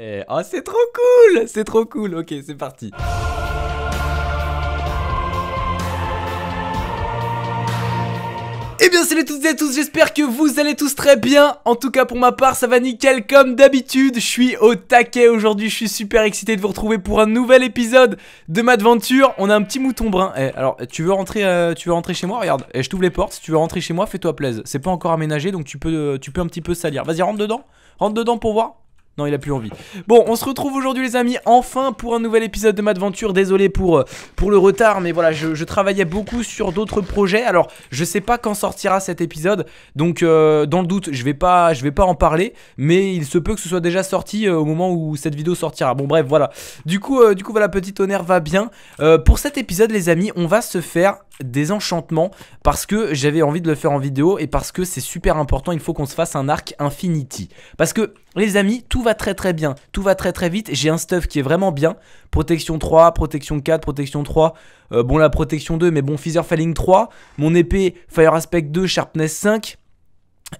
Eh, oh, c'est trop cool C'est trop cool Ok, c'est parti Eh bien salut toutes et à tous, j'espère que vous allez tous très bien En tout cas pour ma part ça va nickel comme d'habitude Je suis au taquet aujourd'hui, je suis super excité de vous retrouver pour un nouvel épisode de ma On a un petit mouton brun eh, Alors tu veux rentrer euh, tu veux rentrer chez moi, regarde eh, Je t'ouvre les portes, si tu veux rentrer chez moi fais-toi plaise C'est pas encore aménagé donc tu peux, euh, tu peux un petit peu salir Vas-y rentre dedans, rentre dedans pour voir non, il a plus envie. Bon, on se retrouve aujourd'hui les amis, enfin pour un nouvel épisode de Madventure. Désolé pour, euh, pour le retard, mais voilà, je, travaillais beaucoup sur d'autres projets. Alors, je sais pas quand sortira cet épisode, donc euh, dans le doute, je vais pas je vais pas en parler, mais il se peut que ce soit déjà sorti euh, au moment où cette vidéo sortira. Bon, bref, voilà. Du coup, du coup voilà, petit honneur va bien. pour cet épisode les amis, on va se faire des enchantements parce que j'avais envie de le faire en vidéo et parce que c'est super important, il faut qu'on se fasse un arc infinity. Parce que les amis, tout va très très bien, tout va très très vite, j'ai un stuff qui est vraiment bien, protection 3, protection 4, protection 3, euh, bon la protection 2 mais bon Feather Falling 3, mon épée Fire Aspect 2, Sharpness 5,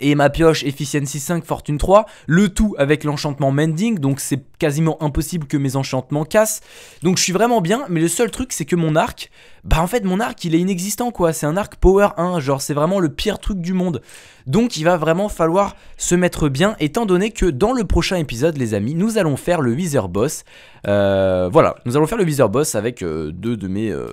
et ma pioche Efficiency 5, Fortune 3, le tout avec l'enchantement Mending, donc c'est quasiment impossible que mes enchantements cassent, donc je suis vraiment bien, mais le seul truc c'est que mon arc, bah en fait mon arc il est inexistant quoi, c'est un arc Power 1, genre c'est vraiment le pire truc du monde, donc il va vraiment falloir se mettre bien, étant donné que dans le prochain épisode les amis, nous allons faire le wizard Boss, euh, voilà, nous allons faire le wizard Boss avec euh, deux de mes euh,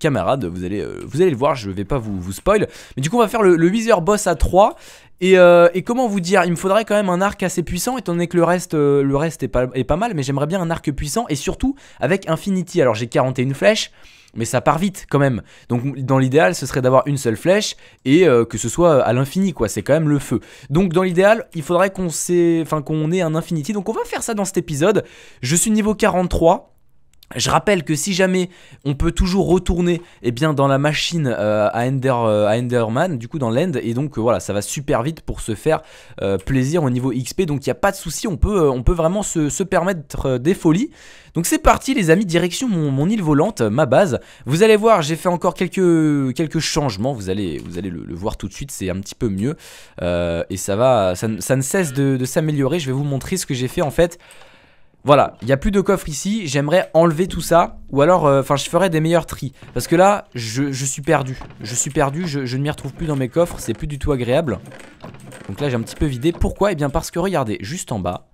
camarades, vous allez, vous allez le voir, je vais pas vous, vous spoil, mais du coup on va faire le, wizard Boss à 3, euh, et, comment vous dire Il me faudrait quand même un arc assez puissant, étant donné que le reste, euh, le reste est, pas, mal, mais j'aimerais bien un arc puissant, et surtout avec Infinity. Alors j'ai 41 flèches, mais ça part vite quand même. Donc dans l'idéal, ce serait d'avoir une seule flèche, et euh, que ce soit à l'infini, quoi, c'est quand même le feu. Donc dans l'idéal, il faudrait qu'on Enfin, qu'on ait un Infinity, donc on va faire ça dans cet épisode. Je suis niveau 43, je rappelle que si jamais on peut toujours retourner eh bien, dans la machine euh, à, Enderman, euh, du coup dans l'End, et donc euh, voilà, ça va super vite pour se faire plaisir au niveau XP, donc il n'y a pas de souci, on peut, on peut vraiment se, permettre des folies. Donc c'est parti les amis, direction mon, île volante, ma base. Vous allez voir, j'ai fait encore quelques, quelques changements, vous allez, vous allez le, voir tout de suite, c'est un petit peu mieux, et ça, va, ça, ne cesse de s'améliorer, je vais vous montrer ce que j'ai fait en fait. Voilà, il n'y a plus de coffre ici, j'aimerais enlever tout ça, ou alors, euh, enfin, je ferais des meilleurs tri. Parce que là, je, suis perdu, je suis perdu, je, je ne m'y retrouve plus dans mes coffres, c'est plus du tout agréable. Donc là, j'ai un petit peu vidé. Pourquoi Eh bien parce que, regardez, juste en bas,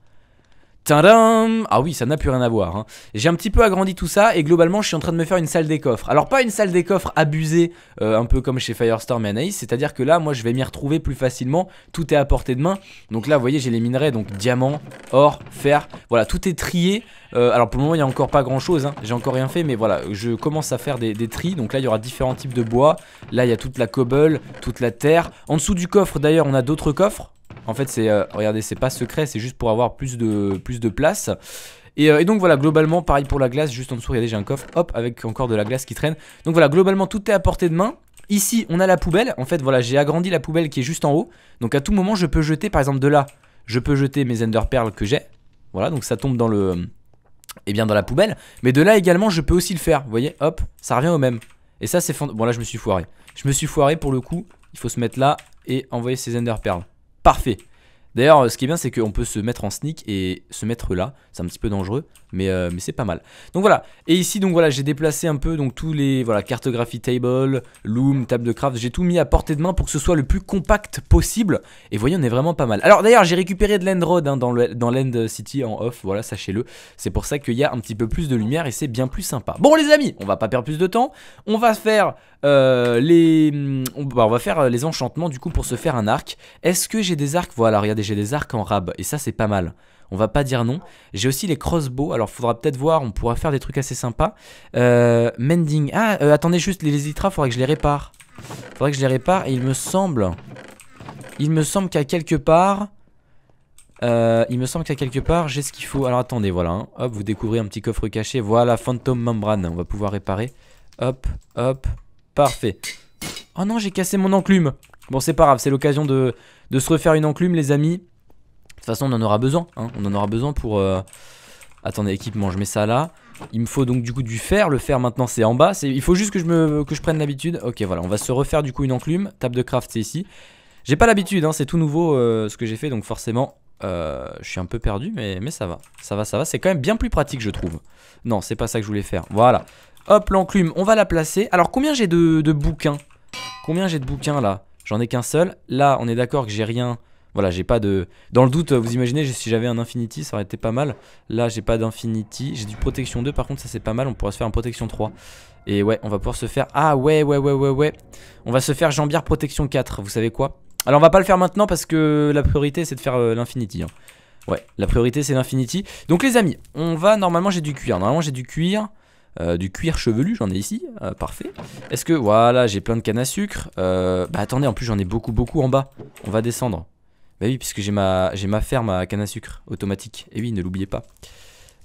Tadam ah oui, ça n'a plus rien à voir. Hein. J'ai un petit peu agrandi tout ça et globalement, je suis en train de me faire une salle des coffres. Alors pas une salle des coffres abusée, euh, un peu comme chez Firestorm et Anaïs, c'est-à-dire que là, moi, je vais m'y retrouver plus facilement. Tout est à portée de main. Donc là, vous voyez, j'ai les minerais, donc diamant, or, fer. Voilà, tout est trié. Euh, alors pour le moment, il n'y a encore pas grand-chose. Hein. J'ai encore rien fait, mais voilà, je commence à faire des, des tris. Donc là, il y aura différents types de bois. Là, il y a toute la cobble, toute la terre. En dessous du coffre, d'ailleurs, on a d'autres coffres. En fait, c'est euh, regardez, c'est pas secret, c'est juste pour avoir plus de, plus de place. Euh, et, donc voilà, globalement, pareil pour la glace, juste en dessous, regardez, j'ai un coffre, hop, avec encore de la glace qui traîne. Donc voilà, globalement, tout est à portée de main. Ici, on a la poubelle. En fait, voilà, j'ai agrandi la poubelle qui est juste en haut. Donc à tout moment, je peux jeter, par exemple, de là, je peux jeter mes Ender Pearls que j'ai. Voilà, donc ça tombe dans le... Et eh bien, dans la poubelle. Mais de là également, je peux aussi le faire. Vous voyez, hop, ça revient au même. Et ça, c'est... Fond... Bon, là, je me suis foiré. Je me suis foiré pour le coup. Il faut se mettre là et envoyer ses Ender Pearls parfait. D'ailleurs, ce qui est bien, c'est qu'on peut se mettre en sneak et se mettre là. C'est un petit peu dangereux, mais, euh, mais c'est pas mal. Donc voilà. Et ici, donc voilà, j'ai déplacé un peu donc tous les voilà cartographie table, loom, table de craft. J'ai tout mis à portée de main pour que ce soit le plus compact possible. Et voyez, on est vraiment pas mal. Alors d'ailleurs, j'ai récupéré de l'end hein, dans l'end city en off. Voilà, sachez-le. C'est pour ça qu'il y a un petit peu plus de lumière et c'est bien plus sympa. Bon les amis, on va pas perdre plus de temps. On va faire euh, les, hum, on, bah, on va faire euh, les enchantements du coup pour se faire un arc. Est-ce que j'ai des arcs Voilà, regardez j'ai des arcs en rab, et ça c'est pas mal. On va pas dire non. J'ai aussi les crossbows, alors faudra peut-être voir, on pourra faire des trucs assez sympas. Euh, mending, ah euh, attendez juste, les il faudrait que je les répare. Faudrait que je les répare, et il me semble... Il me semble qu'à quelque part... Euh, il me semble qu'à quelque part j'ai ce qu'il faut Alors attendez voilà hein. Hop vous découvrez un petit coffre caché Voilà Phantom Membrane On va pouvoir réparer Hop hop Parfait Oh non j'ai cassé mon enclume Bon c'est pas grave c'est l'occasion de, de se refaire une enclume, les amis. De toute façon, on en aura besoin. Hein. On en aura besoin pour... Euh, attendez, équipement, je mets ça là. Il me faut donc du coup du fer. Le fer maintenant c'est en bas. Il faut juste que je, me... que je prenne l'habitude. Ok, voilà, on va se refaire du coup une enclume. Table de craft, c'est ici. J'ai pas l'habitude, hein, c'est tout nouveau euh, ce que j'ai fait. Donc forcément, euh, je suis un peu perdu, mais, ça va. Ça va, ça va. C'est quand même bien plus pratique, je trouve. Non, c'est pas ça que je voulais faire. Voilà. Hop, l'enclume, on va la placer. Alors, combien j'ai de bouquins Combien j'ai de bouquins là J'en ai qu'un seul. Là, on est d'accord que j'ai rien. Voilà, j'ai pas de. Dans le doute, vous imaginez, si j'avais un Infinity, ça aurait été pas mal. Là, j'ai pas d'Infinity. J'ai du Protection 2, par contre, ça c'est pas mal. On pourra se faire un Protection 3. Et ouais, on va pouvoir se faire. Ah ouais, ouais, ouais, ouais, ouais. On va se faire Jambière Protection 4. Vous savez quoi Alors, on va pas le faire maintenant parce que la priorité c'est de faire euh, l'Infinity. Hein. Ouais, la priorité c'est l'Infinity. Donc, les amis, on va. Normalement, j'ai du cuir. Normalement, j'ai du cuir. Euh, du cuir chevelu, j'en ai ici, euh, parfait. Est-ce que, voilà, j'ai plein de canne à sucre. Euh, bah attendez, en plus j'en ai beaucoup, beaucoup en bas. On va descendre. Bah oui, puisque j'ai ma, ma ferme à canne à sucre automatique. Et oui, ne l'oubliez pas.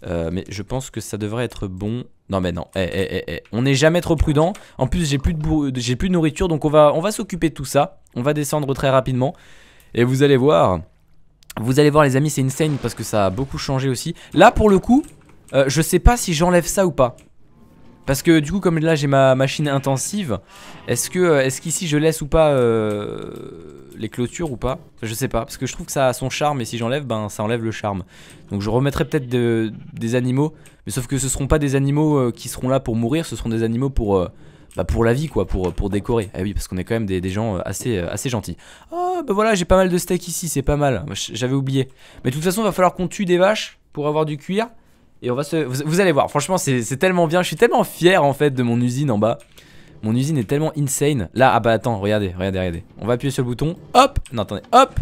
mais je pense que ça devrait être bon. Non mais non, eh, eh, eh, on n'est jamais trop prudent. En plus j'ai plus de j'ai plus de nourriture, donc on va, on va s'occuper de tout ça. On va descendre très rapidement. Et vous allez voir, vous allez voir les amis, c'est insane parce que ça a beaucoup changé aussi. Là pour le coup, je sais pas si j'enlève ça ou pas. Parce que du coup, comme là j'ai ma machine intensive, est-ce que euh, est qu'ici je laisse ou pas euh, les clôtures ou pas Je sais pas, parce que je trouve que ça a son charme et si j'enlève, ben ça enlève le charme. Donc je remettrai peut-être des animaux, mais sauf que ce seront pas des animaux euh, qui seront là pour mourir, ce seront des animaux pour bah pour la vie quoi, pour, pour décorer. Ah oui, parce qu'on est quand même des, gens assez, assez gentils. oh, bah voilà, j'ai pas mal de steak ici, c'est pas mal. J'avais oublié. Mais de toute façon, il va falloir qu'on tue des vaches pour avoir du cuir. Et on va se... Vous, allez voir, franchement c'est tellement bien, je suis tellement fier en fait de mon usine en bas. Mon usine est tellement insane. Là, ah bah attends, regardez, regardez, regardez. On va appuyer sur le bouton, hop, non attendez, hop.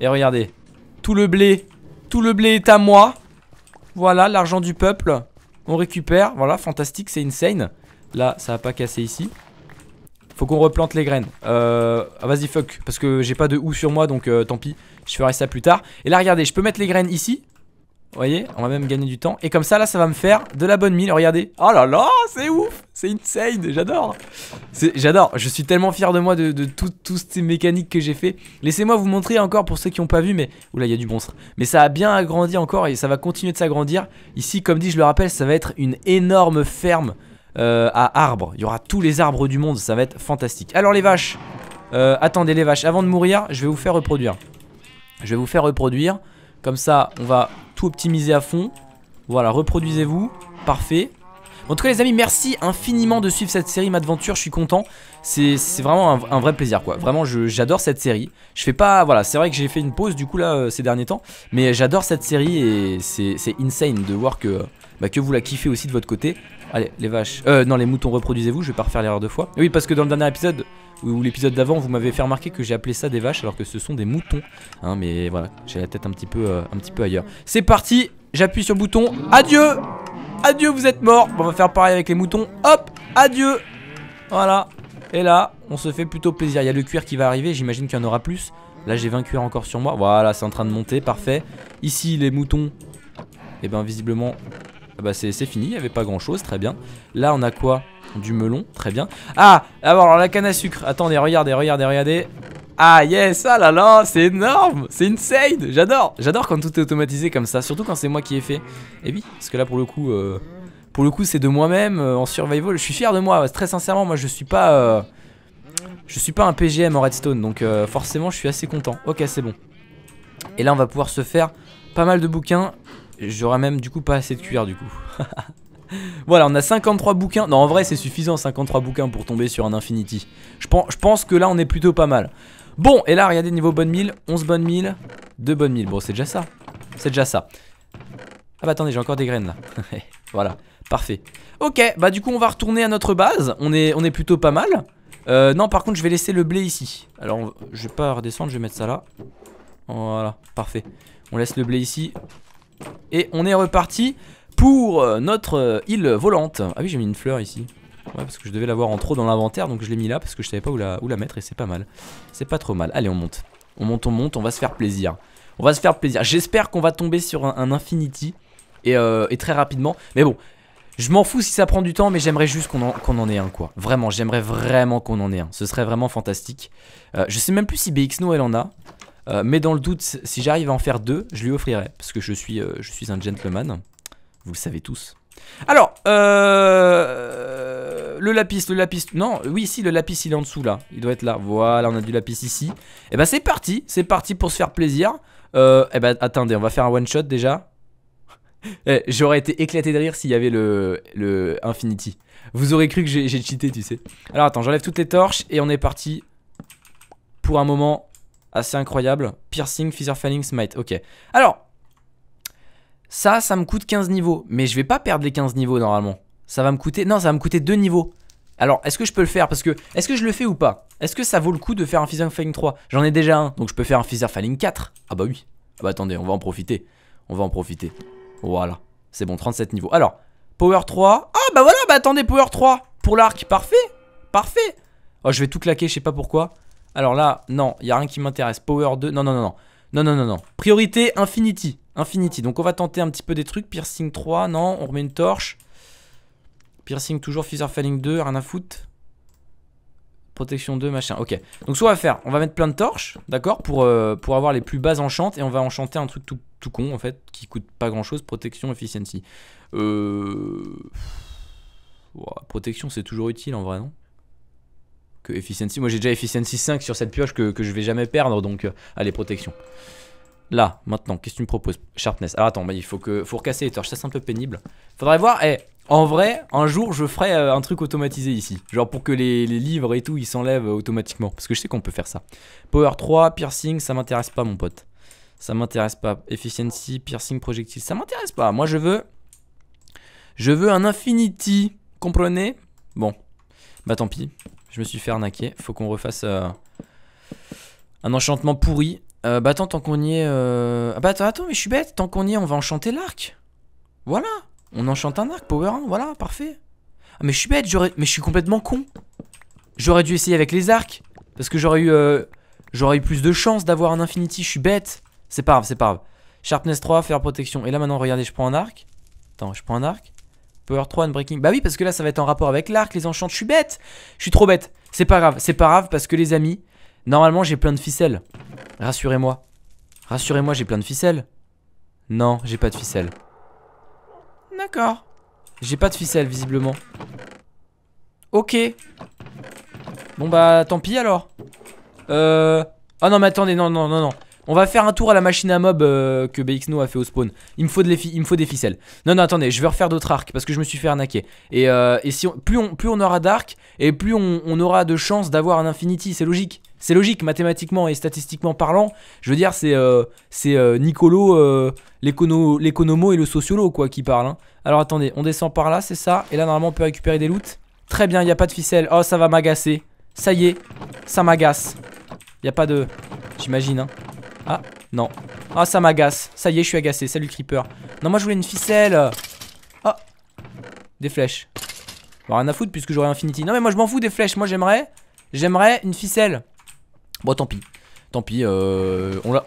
Et regardez, tout le blé, tout le blé est à moi. Voilà, l'argent du peuple. On récupère, voilà, fantastique, c'est insane. Là, ça va pas cassé ici. Faut qu'on replante les graines. Euh, ah, vas-y, fuck, parce que j'ai pas de ou sur moi, donc euh, tant pis. Je ferai ça plus tard. Et là, regardez, je peux mettre les graines ici voyez On va même gagner du temps. Et comme ça, là, ça va me faire de la bonne mine. Regardez. Oh là là, c'est ouf C'est insane J'adore J'adore. Je suis tellement fier de moi de, toutes ces mécaniques que j'ai fait. Laissez-moi vous montrer encore pour ceux qui n'ont pas vu. Mais oula, il y a du monstre. Mais ça a bien agrandi encore et ça va continuer de s'agrandir. Ici, comme dit, je le rappelle, ça va être une énorme ferme euh, à arbres. Il y aura tous les arbres du monde. Ça va être fantastique. Alors les vaches. Euh, attendez les vaches. Avant de mourir, je vais vous faire reproduire. Je vais vous faire reproduire. Comme ça, on va optimisé optimiser à fond. Voilà, reproduisez-vous. Parfait. En tout cas les amis, merci infiniment de suivre cette série M'Adventure, je suis content c'est vraiment un, vrai plaisir quoi. Vraiment j'adore cette série. Je fais pas voilà, c'est vrai que j'ai fait une pause du coup là euh, ces derniers temps, mais j'adore cette série et c'est insane de voir que bah, que vous la kiffez aussi de votre côté. Allez, les vaches. Euh non, les moutons reproduisez-vous, je vais pas refaire l'erreur deux fois. oui, parce que dans le dernier épisode ou l'épisode d'avant, vous m'avez fait remarquer que j'ai appelé ça des vaches alors que ce sont des moutons. Hein, mais voilà, j'ai la tête un petit peu euh, un petit peu ailleurs. C'est parti, j'appuie sur le bouton. Adieu. Adieu, vous êtes mort. on va faire pareil avec les moutons. Hop, adieu. Voilà, et là, on se fait plutôt plaisir. Il y a le cuir qui va arriver, j'imagine qu'il y en aura plus. Là, j'ai 20 cuirs encore sur moi. Voilà, c'est en train de monter, parfait. Ici, les moutons, et eh ben visiblement, ah bah, c'est fini, il n'y avait pas grand-chose, très bien. Là, on a quoi Du melon, très bien. Ah, alors la canne à sucre. Attendez, regardez, regardez, regardez. Ah yes, ah là là, c'est énorme C'est insane J'adore J'adore quand tout est automatisé comme ça, surtout quand c'est moi qui ai fait. Et eh oui, parce que là, pour le coup... Euh, pour le coup, c'est de moi-même euh, en survival. Je suis fier de moi, très sincèrement. Moi, je suis pas, euh, je suis pas un PGM en redstone, donc euh, forcément, je suis assez content. Ok, c'est bon. Et là, on va pouvoir se faire pas mal de bouquins. J'aurai même du coup pas assez de cuir du coup. voilà, on a 53 bouquins. Non, en vrai, c'est suffisant 53 bouquins pour tomber sur un infinity. Je pense, je pense que là, on est plutôt pas mal. Bon, et là, regardez, niveau bonne mille, 11 bonnes mille, 2 bonnes mille. Bon, c'est déjà ça. C'est déjà ça. Ah bah attendez, j'ai encore des graines là. voilà. Parfait. Ok, bah du coup on va retourner à notre base. On est, on est plutôt pas mal. Euh, non, par contre, je vais laisser le blé ici. Alors, je vais pas redescendre, je vais mettre ça là. Voilà, parfait. On laisse le blé ici. Et on est reparti pour euh, notre euh, île volante. Ah oui, j'ai mis une fleur ici. Ouais, parce que je devais l'avoir en trop dans l'inventaire, donc je l'ai mis là parce que je savais pas où la, où la mettre et c'est pas mal. C'est pas trop mal. Allez, on monte. On monte, on monte, on va se faire plaisir. On va se faire plaisir. J'espère qu'on va tomber sur un, Infinity et, et très rapidement. Mais bon, je m'en fous si ça prend du temps, mais j'aimerais juste qu'on en, ait un, quoi. Vraiment, j'aimerais vraiment qu'on en ait un. Ce serait vraiment fantastique. Euh, je sais même plus si BX Noël en a. Euh, mais dans le doute, si j'arrive à en faire deux, je lui offrirai. Parce que je suis, euh, je suis un gentleman. Vous le savez tous. Alors, le lapis, le lapis, non, oui, si, le lapis, il est en dessous, là, il doit être là, voilà, on a du lapis ici, et eh bah ben, c'est parti, c'est parti pour se faire plaisir, et eh bah ben, attendez, on va faire un one shot déjà, Eh, j'aurais été éclaté de rire s'il y avait le, le Infinity. Vous aurez cru que j'ai cheaté, tu sais. Alors attends, j'enlève toutes les torches et on est parti pour un moment assez incroyable. Piercing, Feather Falling, Smite. Ok. Alors, ça, ça me coûte 15 niveaux. Mais je vais pas perdre les 15 niveaux normalement. Ça va me coûter. Non, ça va me coûter 2 niveaux. Alors, est-ce que je peux le faire Parce que, est-ce que je le fais ou pas Est-ce que ça vaut le coup de faire un Feather Falling 3 J'en ai déjà un, donc je peux faire un Feather Falling 4. Ah bah oui. Ah bah attendez, on va en profiter. On va en profiter. Voilà, c'est bon, 37 niveaux. Alors, Power 3. Ah bah voilà, bah attendez, Power 3 pour l'arc, parfait, parfait. Oh, je vais tout claquer, je sais pas pourquoi. Alors là, non, il y a rien qui m'intéresse. Power 2, non, non, non, non. Non, non, non, non. Priorité Infinity. Infinity. Donc on va tenter un petit peu des trucs. Piercing 3, non, on remet une torche. Piercing toujours, Feather Falling 2, rien à foutre. Protection 2, machin, ok. Donc ce qu'on va faire, on va mettre plein de torches, d'accord, pour, euh, pour avoir les plus bas enchantes. Et on va enchanter un truc tout tout con en fait, qui coûte pas grand chose, protection, efficiency. Euh, protection c'est toujours utile en vrai, non que efficiency, moi j'ai déjà efficiency 5 sur cette pioche que, que je vais jamais perdre, donc euh, allez protection. Là, maintenant, qu'est-ce que tu me proposes Sharpness. Alors attends, bah, il faut que faut recasser les torches, ça c'est un peu pénible. Faudrait voir, eh, en vrai, un jour je ferai euh, un truc automatisé ici. Genre pour que les, les livres et tout, ils s'enlèvent automatiquement. Parce que je sais qu'on peut faire ça. Power 3, piercing, ça m'intéresse pas mon pote ça m'intéresse pas. Efficiency, piercing, projectile, ça m'intéresse pas. Moi, je veux, je veux un infinity, comprenez Bon, bah tant pis, je me suis fait arnaquer. Faut qu'on refasse euh, un enchantement pourri. Euh, bah attends, tant qu'on y est... Euh, ah bah attends, attends, mais je suis bête, tant qu'on y est, on va enchanter l'arc. Voilà, on enchante un arc, Power 1, voilà, parfait. Ah mais je suis bête, j'aurais... mais je suis complètement con. J'aurais dû essayer avec les arcs, parce que j'aurais eu... J'aurais eu plus de chance d'avoir un Infinity, je suis bête. C'est pas grave, c'est pas grave. Sharpness 3, faire protection. Et là maintenant, regardez, je prends un arc. Attends, je prends un arc. Power 3 and breaking. Bah oui, parce que là, ça va être en rapport avec l'arc, les enchants. Je suis bête. Je suis trop bête. C'est pas grave, c'est pas grave parce que les amis, normalement, j'ai plein de ficelles. Rassurez-moi. Rassurez-moi, j'ai plein de ficelles. Non, j'ai pas de ficelles. D'accord. J'ai pas de ficelles, visiblement. Ok. Bon bah, tant pis alors. Euh... Oh non, mais attendez, non, non, non, non. On va faire un tour à la machine à mob euh, que BXNO a fait au spawn. Il me faut, il faut des ficelles. Non, non, attendez, je vais refaire d'autres arcs parce que je me suis fait arnaquer. Et, euh, et si plus, on, plus on aura d'arcs et plus on, aura de chances d'avoir un infinity, c'est logique. C'est logique, mathématiquement et statistiquement parlant. Je veux dire, c'est euh, c'est Nicolo, l'économo et le sociolo quoi qui parlent. Hein. Alors attendez, on descend par là, c'est ça. Et là, normalement, on peut récupérer des loots. Très bien, il n'y a pas de ficelle. Oh, ça va m'agacer. Ça y est, ça m'agace. Il n'y a pas de... J'imagine, hein. Ah, non. Ah, ça m'agace. Ça y est, je suis agacé. Salut, creeper. Non, moi, je voulais une ficelle. Ah, des flèches. rien à foutre puisque j'aurai Infinity. Non, mais moi, je m'en fous des flèches. Moi, j'aimerais. J'aimerais une ficelle. Bon, tant pis. Tant pis. Euh, on l'a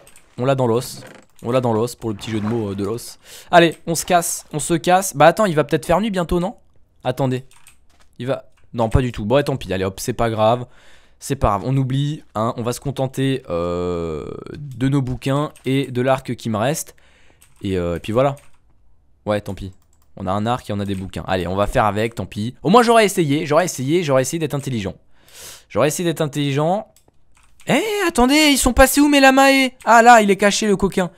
dans l'os. On l'a dans l'os pour le petit jeu de mots euh, de l'os. Allez, on se casse. On se casse. Bah, attends, il va peut-être faire nuit bientôt, non Attendez. Il va. Non, pas du tout. Bon, tant pis. Allez, hop, c'est pas grave c'est pas grave, on oublie, hein, on va se contenter euh, de nos bouquins et de l'arc qui me reste. Euh, et, puis voilà. Ouais, tant pis. On a un arc et on a des bouquins. Allez, on va faire avec, tant pis. Au moins j'aurais essayé, j'aurais essayé, j'aurais essayé d'être intelligent. J'aurais essayé d'être intelligent. Eh, attendez, ils sont passés où mes lamas Ah là, il est caché le coquin.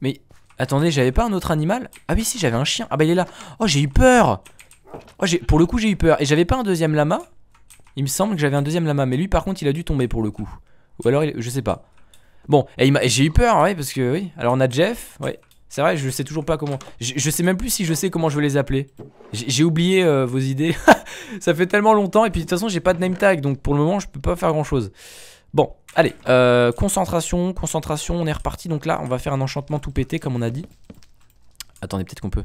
Mais, attendez, j'avais pas un autre animal Ah oui, si, j'avais un chien. Ah bah il est là. Oh, j'ai eu peur. Oh, pour le coup, j'ai eu peur. Et j'avais pas un deuxième lama il me semble que j'avais un deuxième lama, mais lui par contre il a dû tomber pour le coup. Ou alors, je sais pas. Bon, j'ai eu peur, ouais, parce que oui. Alors on a Jeff, ouais. C'est vrai, je sais toujours pas comment. Je, sais même plus si je sais comment je vais les appeler. J'ai oublié euh, vos idées. Ça fait tellement longtemps. Et puis de toute façon, j'ai pas de name tag. Donc pour le moment, je peux pas faire grand chose. Bon, allez. Euh, concentration, concentration. On est reparti. Donc là, on va faire un enchantement tout pété, comme on a dit. Attendez, peut-être qu'on peut.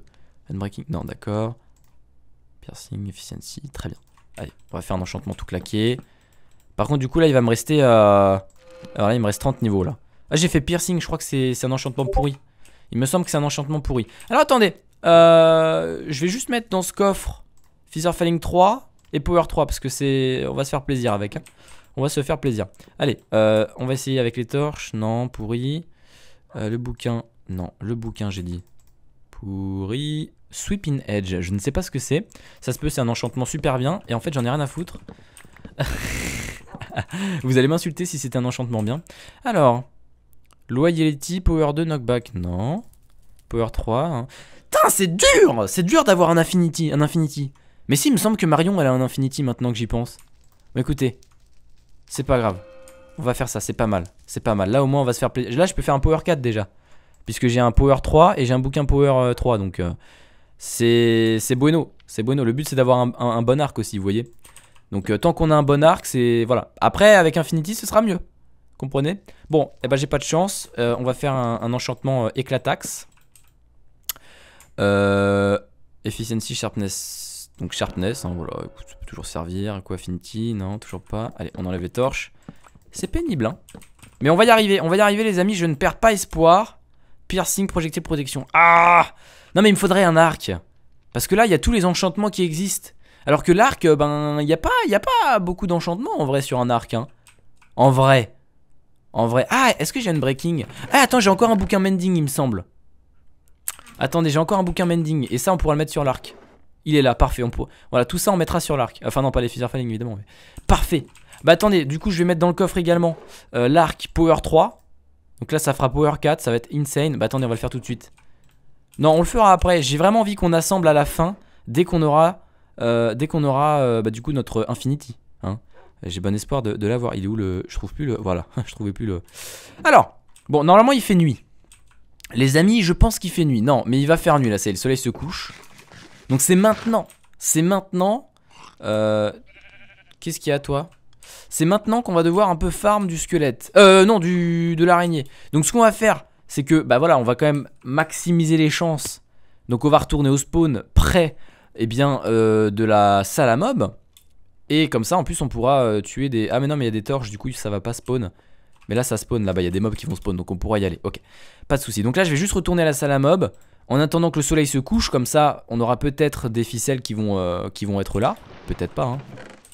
Unbreaking. Non, d'accord. Piercing, efficiency. Très bien. Allez, on va faire un enchantement tout claqué. Par contre, du coup, là, il va me rester... Euh... Alors là, il me reste 30 niveaux, là. Ah, j'ai fait piercing, je crois que c'est un enchantement pourri. Il me semble que c'est un enchantement pourri. Alors, attendez. Euh, je vais juste mettre dans ce coffre Feather Falling 3 et Power 3, parce que c'est... On va se faire plaisir avec, hein. On va se faire plaisir. Allez, euh, on va essayer avec les torches. Non, pourri. Euh, le bouquin. Non, le bouquin, j'ai dit. Pourri. Sweeping Edge. Je ne sais pas ce que c'est. Ça se peut, c'est un enchantement super bien. Et en fait, j'en ai rien à foutre. Vous allez m'insulter si c'est un enchantement bien. Alors, Loyalty, Power 2, Knockback. Non. Power 3. Hein. Putain, c'est dur C'est dur d'avoir un Infinity. Un Infinity. Mais si, il me semble que Marion, elle a un Infinity maintenant que j'y pense. Mais écoutez, c'est pas grave. On va faire ça, c'est pas mal. C'est pas mal. Là, au moins, on va se faire plaisir. Là, je peux faire un Power 4 déjà. Puisque j'ai un Power 3 et j'ai un bouquin Power 3. Euh, donc. Euh, c'est bueno. C'est bueno. Le but, c'est d'avoir un, bon arc aussi, vous voyez. Donc, euh, tant qu'on a un bon arc, c'est. Voilà. Après, avec Infinity, ce sera mieux. Comprenez Bon, et eh ben, j'ai pas de chance. Euh, on va faire un, enchantement euh, éclataxe. Euh, efficiency, sharpness. Donc, sharpness, hein, voilà. ça peut toujours servir. Quoi, Infinity Non, toujours pas. Allez, on enlève les torches. C'est pénible, hein. Mais on va y arriver. On va y arriver, les amis. Je ne perds pas espoir. Piercing, projectile, protection. Ah non mais il me faudrait un arc. Parce que là, il y a tous les enchantements qui existent. Alors que l'arc, euh, ben, il n'y a, pas, y a pas beaucoup d'enchantements en vrai sur un arc. Hein. En vrai. En vrai. Ah, est-ce que j'ai un breaking Ah, attends, j'ai encore un bouquin mending, il me semble. Attendez, j'ai encore un bouquin mending. Et ça, on pourra le mettre sur l'arc. Il est là, parfait. On peut... Voilà, tout ça, on mettra sur l'arc. Enfin, non, pas les Feather Falling, évidemment. Mais... Parfait. Bah, attendez, du coup, je vais mettre dans le coffre également euh, l'arc Power 3. Donc là, ça fera Power 4, ça va être insane. Bah, attendez, on va le faire tout de suite. Non, on le fera après. J'ai vraiment envie qu'on assemble à la fin, dès qu'on aura, euh, dès qu'on aura euh, bah, du coup notre Infinity. Hein. J'ai bon espoir de, l'avoir. Il est où le Je trouve plus le. Voilà, je trouvais plus le. Alors, bon, normalement il fait nuit. Les amis, je pense qu'il fait nuit. Non, mais il va faire nuit là. C'est le soleil se couche. Donc c'est maintenant. C'est maintenant. Euh, qu'est-ce qu'il y a toi C'est maintenant qu'on va devoir un peu farm du squelette. Euh, non, du de l'araignée. Donc ce qu'on va faire, c'est que bah voilà, on va quand même maximiser les chances. Donc on va retourner au spawn près eh bien, euh, de la salle à mob. Et comme ça, en plus, on pourra euh, tuer des... Ah mais non, mais il y a des torches, du coup, ça va pas spawn. Mais là, ça spawn, là-bas, il y a des mobs qui vont spawn, donc on pourra y aller. Ok, pas de souci. Donc là, je vais juste retourner à la salle à mob. En attendant que le soleil se couche, comme ça, on aura peut-être des ficelles qui vont, euh, qui vont être là. Peut-être pas, hein.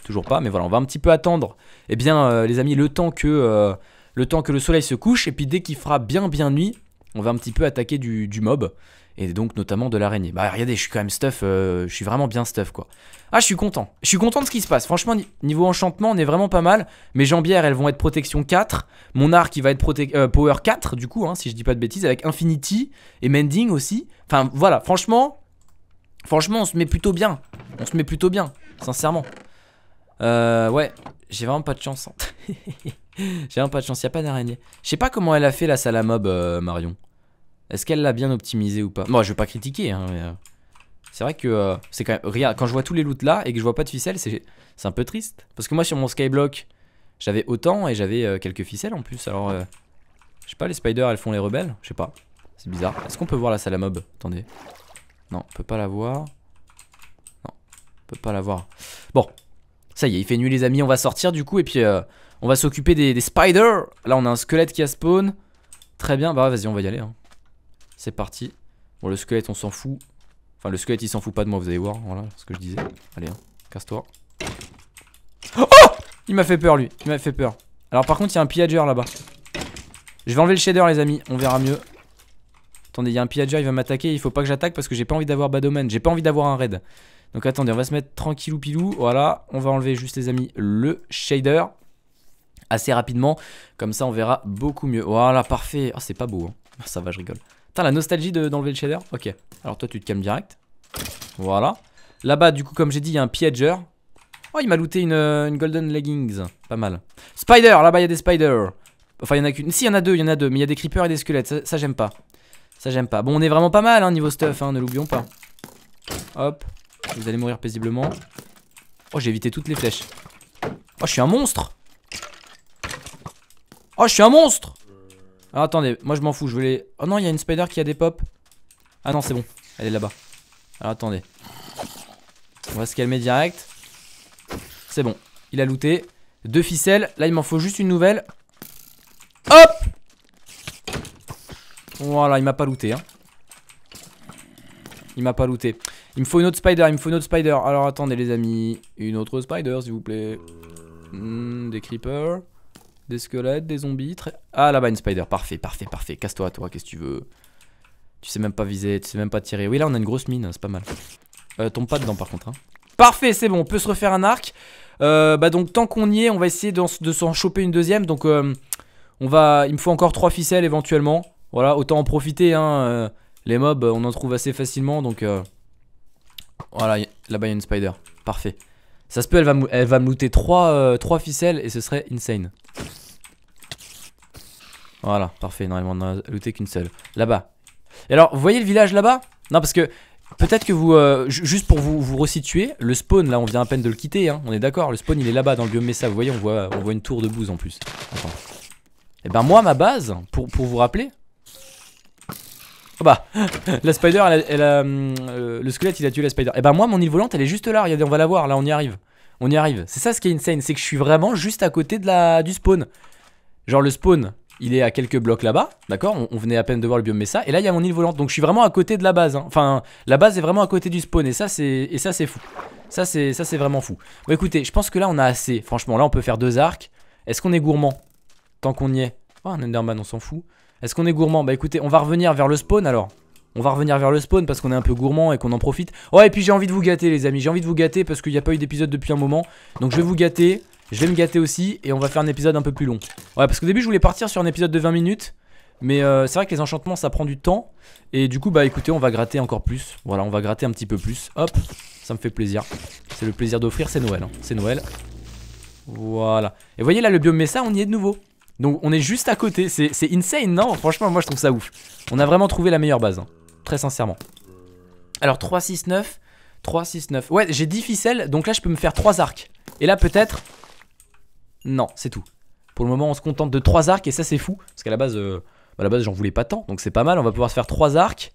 Toujours pas, mais voilà, on va un petit peu attendre, eh bien, les amis, le temps que le temps que le soleil se couche, et puis dès qu'il fera bien bien nuit, on va un petit peu attaquer du, du mob, et donc notamment de l'araignée. Bah regardez, je suis quand même stuff, euh, je suis vraiment bien stuff quoi. Ah je suis content, je suis content de ce qui se passe, franchement niveau enchantement on est vraiment pas mal, mes jambières elles vont être protection 4, mon arc il va être euh, power 4 du coup, hein, si je dis pas de bêtises, avec infinity et mending aussi, enfin voilà, franchement, franchement on se met plutôt bien, on se met plutôt bien, sincèrement. Euh, ouais, j'ai vraiment pas de chance. Hein. J'ai un pas de chance, y'a pas d'araignée. Je sais pas comment elle a fait la salle à mob, euh, Marion. Est-ce qu'elle l'a bien optimisée ou pas Moi, je vais pas critiquer, hein, euh, C'est vrai que euh, c'est quand même. Regarde, quand je vois tous les loots là et que je vois pas de ficelle, c'est un peu triste. Parce que moi, sur mon skyblock, j'avais autant et j'avais quelques ficelles en plus. Alors, je sais pas, les spiders elles font les rebelles Je sais pas. C'est bizarre. Est-ce qu'on peut voir la salle à mob Attendez. Non, on peut pas la voir. Non, on peut pas la voir. Bon, ça y est, il fait nuit les amis, on va sortir du coup et puis on va s'occuper des, spiders. Là, on a un squelette qui a spawn. Très bien, bah vas-y, on va y aller. Hein. C'est parti. Bon, le squelette, on s'en fout. Enfin, le squelette, il s'en fout pas de moi, vous allez voir. Voilà ce que je disais. Allez, hein, casse-toi. Oh Il m'a fait peur, lui. Il m'a fait peur. Alors, par contre, il y a un pillager là-bas. Je vais enlever le shader, les amis. On verra mieux. Attendez, il y a un pillager, il va m'attaquer. Il faut pas que j'attaque parce que j'ai pas envie d'avoir Badoman. J'ai pas envie d'avoir un raid. Donc, attendez, on va se mettre tranquillou pilou. Voilà, on va enlever juste, les amis, le shader assez rapidement. Comme ça, on verra beaucoup mieux. Voilà, parfait. oh, c'est pas beau. Hein. Ça va, je rigole. Putain, la nostalgie d'enlever le shader. Ok. Alors, toi, tu te calmes direct. Voilà. Là-bas, du coup, comme j'ai dit, il y a un piègeur Oh, il m'a looté euh, une, golden leggings. Pas mal. Spider, là-bas, il y a des spiders. Enfin, il y en a qu'une. Si, il y en a deux, il y en a deux. Mais il y a des creepers et des squelettes. Ça, j'aime pas. Ça, j'aime pas. Bon, on est vraiment pas mal, hein, niveau stuff, hein, ne l'oublions pas. Hop. Vous allez mourir paisiblement. Oh, j'ai évité toutes les flèches. Oh, je suis un monstre Oh, je suis un monstre Alors Attendez, moi je m'en fous, je veux les... Oh non, il y a une spider qui a des pop. Ah non, c'est bon, elle est là-bas. Alors attendez. On va se calmer direct. C'est bon, il a looté. Deux ficelles, là il m'en faut juste une nouvelle. Hop Voilà, il m'a pas looté. Hein. Il m'a pas looté. Il me faut une autre spider, il me faut une autre spider. Alors attendez les amis, une autre spider s'il vous plaît. Hmm, des creepers. Des squelettes, des zombies. Ah là-bas une spider. Parfait, parfait, parfait. Casse-toi, toi, toi. qu'est-ce que tu veux Tu sais même pas viser, tu sais même pas tirer. Oui, là on a une grosse mine, hein, c'est pas mal. Euh, tombe pas dedans par contre. Hein. Parfait, c'est bon, on peut se refaire un arc. Euh, bah donc tant qu'on y est, on va essayer de, s'en choper une deuxième. Donc euh, on va, il me faut encore trois ficelles éventuellement. Voilà, autant en profiter. Hein, euh, les mobs, on en trouve assez facilement. Donc voilà, là-bas il y a une spider. Parfait. Ça se peut, elle va, elle va me looter 3, ficelles et ce serait insane. Voilà, parfait. Non, il m'en a looté qu'une seule. Là-bas. Et alors, vous voyez le village là-bas Non, parce que peut-être que vous. Euh, juste pour vous, vous resituer, le spawn, là, on vient à peine de le quitter. Hein, on est d'accord, le spawn, il est là-bas dans le biome Mesa. Vous voyez, on voit, on voit une tour de bouse en plus. Et eh ben, moi, ma base, pour, vous rappeler. Oh bah, la spider, elle, hum, euh, le squelette, il a tué la spider. Et eh ben, moi, mon île volante, elle est juste là. Regardez, on va la voir. Là, on y arrive. On y arrive. C'est ça ce qui est insane, c'est que je suis vraiment juste à côté de la, du spawn. Genre, le spawn, il est à quelques blocs là-bas, d'accord on, venait à peine de voir le biome ça, et là il y a mon île volante, donc je suis vraiment à côté de la base, hein. enfin la base est vraiment à côté du spawn, et ça c'est et ça c'est fou, ça c'est ça c'est vraiment fou. Bon écoutez, je pense que là on a assez, franchement là on peut faire deux arcs. Est-ce qu'on est gourmand tant qu'on y est Oh un Enderman, on s'en fout. Est-ce qu'on est gourmand Bah écoutez, on va revenir vers le spawn alors. On va revenir vers le spawn parce qu'on est un peu gourmand et qu'on en profite. Oh et puis j'ai envie de vous gâter les amis, j'ai envie de vous gâter parce qu'il n'y a pas eu d'épisode depuis un moment, donc je vais vous gâter. Je vais me gâter aussi et on va faire un épisode un peu plus long. Ouais, parce qu'au début, je voulais partir sur un épisode de 20 minutes. Mais euh, c'est vrai que les enchantements, ça prend du temps. Et du coup, bah écoutez, on va gratter encore plus. Voilà, on va gratter un petit peu plus. Hop, ça me fait plaisir. C'est le plaisir d'offrir, c'est Noël. Hein. C'est Noël. Voilà. Et voyez là, le biome ça, on y est de nouveau. Donc on est juste à côté. C'est insane, non Franchement, moi je trouve ça ouf. On a vraiment trouvé la meilleure base. Hein. Très sincèrement. Alors 3, 6, 9. 3, 6, 9. Ouais, j'ai 10 ficelles, donc là je peux me faire 3 arcs. Et là peut-être non, c'est tout. Pour le moment, on se contente de 3 arcs et ça, c'est fou. Parce qu'à la base, euh, à la base j'en voulais pas tant. Donc c'est pas mal. On va pouvoir se faire 3 arcs.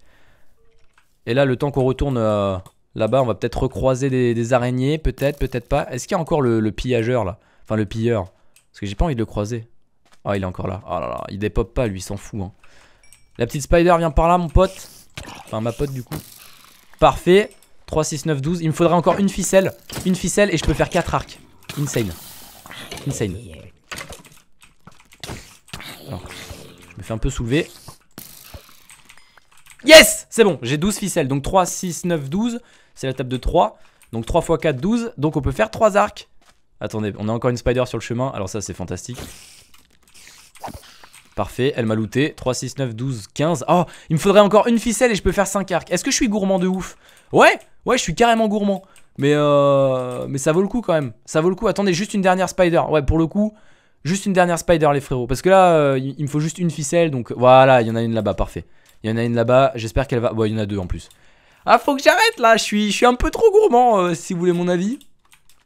Et là, le temps qu'on retourne euh, là-bas, on va peut-être recroiser des, araignées. Peut-être, peut-être pas. Est-ce qu'il y a encore le, pillageur là Enfin, le pilleur. Parce que j'ai pas envie de le croiser. Ah, oh, il est encore là. Oh là là, il dépop pas, lui, il s'en fout. Hein. La petite spider vient par là, mon pote. Enfin, ma pote, du coup. Parfait. 3, 6, 9, 12. Il me faudra encore une ficelle. Une ficelle et je peux faire 4 arcs. Insane. Insane. je me fais un peu soulever. Yes C'est bon, j'ai 12 ficelles. Donc 3, 6, 9, 12. C'est la table de 3. Donc 3 x 4, 12. Donc on peut faire 3 arcs. Attendez, on a encore une spider sur le chemin. Alors ça, c'est fantastique. Parfait, elle m'a looté. 3, 6, 9, 12, 15. Oh, il me faudrait encore une ficelle et je peux faire 5 arcs. Est-ce que je suis gourmand de ouf Ouais, ouais, je suis carrément gourmand. Mais, euh, mais ça vaut le coup quand même. Ça vaut le coup. Attendez, juste une dernière spider. Ouais, pour le coup, juste une dernière spider, les frérots. Parce que là, euh, il me faut juste une ficelle. Donc voilà, il y en a une là-bas, parfait. Il y en a une là-bas. J'espère qu'elle va. Ouais, il y en a deux en plus. Ah, faut que j'arrête là. Je suis, je suis un peu trop gourmand, euh, si vous voulez mon avis.